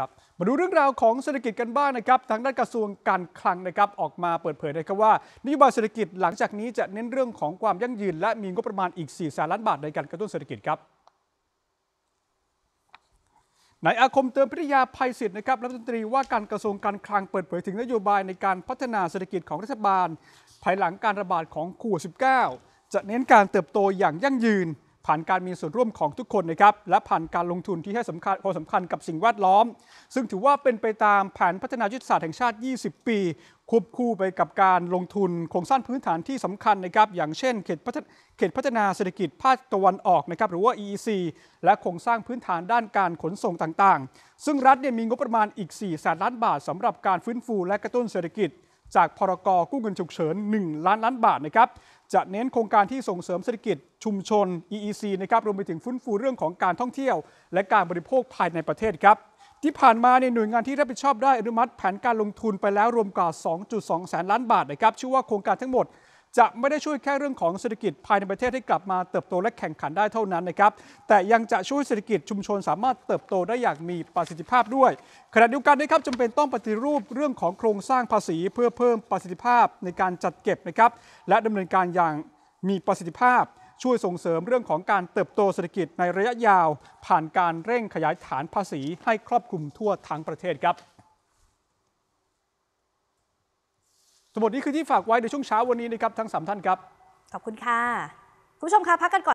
ครับมาดูเรื่องราวของเศรษฐกิจกันบ้างนะครับ ทางด้านกระทรวงการคลังนะครับออกมาเปิดเผยนะครับว่านโยบายเศรษฐกิจหลังจากนี้จะเน้นเรื่องของความยั่งยืน และมีงบประมาณอีก4แสนล้านบาทในการกระตุ้นเศรษฐกิจครับนายอาคมเติมพิทยาภัยศิษย์นะครับรัฐมนตรีว่าการกระทรวงการคลังเปิดเผยถึงนโยบายในการพัฒนาเศรษฐกิจของรัฐบาล ภายหลังการระบาดของโควิด -19 จะเน้นการเติบโตอย่างยั่งยืนผ่านการมีส่วนร่วมของทุกคนนะครับและผ่านการลงทุนที่ให้สำคัญความสำคัญกับสิ่งแวดล้อม ซึ่งถือว่าเป็นไปตามแผนพัฒนายุทธศาสตร์แห่งชาติ 20 ปี ควบคู่ไปกับการลงทุนโครงสร้างพื้นฐานที่สำคัญนะครับอย่างเช่น เขตพัฒเขตพัฒนาเศรษฐกิจภาคตะวันออกนะครับหรือว่า EEC และโครงสร้างพื้นฐานด้านการขนส่งต่างๆ ซึ่งรัฐเนี่ยมีงบประมาณอีก4แสนล้านบาทสำหรับการฟื้นฟูและกระตุ้นเศรษฐกิจจากพรกกู้เงินฉุกเฉิน 1 ล้านล้านบาทนะครับจะเน้นโครงการที่ส่งเสริมเศรษฐกิจ ชุมชน EEC นะครับรวมไปถึงฟื้นฟูเรื่องของการท่องเที่ยว และการบริโภคภายในประเทศครับที่ผ่านมาในหน่วยงานที่รับผิดชอบได้อนุมัติแผนการลงทุนไปแล้วรวมกว่า2.2 แสนล้านบาทนะครับชื่อว่าโครงการทั้งหมดจะไม่ได้ช่วยแค่เรื่องของเศรษฐกิจภายในประเทศให้กลับมาเติบโตและแข่งขันได้เท่านั้นนะครับแต่ยังจะช่วยเศรษฐกิจชุมชน สามารถเติบโตได้อย่างมีประสิทธิภาพด้วย ขณะเดียวกันนะครับจำเป็นต้องปฏิรูปเรื่องของโครงสร้างภาษี เพื่อเพิ่มประสิทธิภาพในการจัดเก็บนะครับและดำเนินการอย่างมีประสิทธิภาพ ช่วยส่งเสริมเรื่องของการเติบโตเศรษฐกิจในระยะยาว ผ่านการเร่งขยายฐานภาษี ให้ครอบคลุมทั่วทั้งประเทศครับทั้งหมดนี้คือที่ฝากไว้ในช่วงเช้าวันนี้นะครับทั้ง 3 ท่านครับ ขอบคุณค่ะ คุณผู้ชมคะพักกันก่อน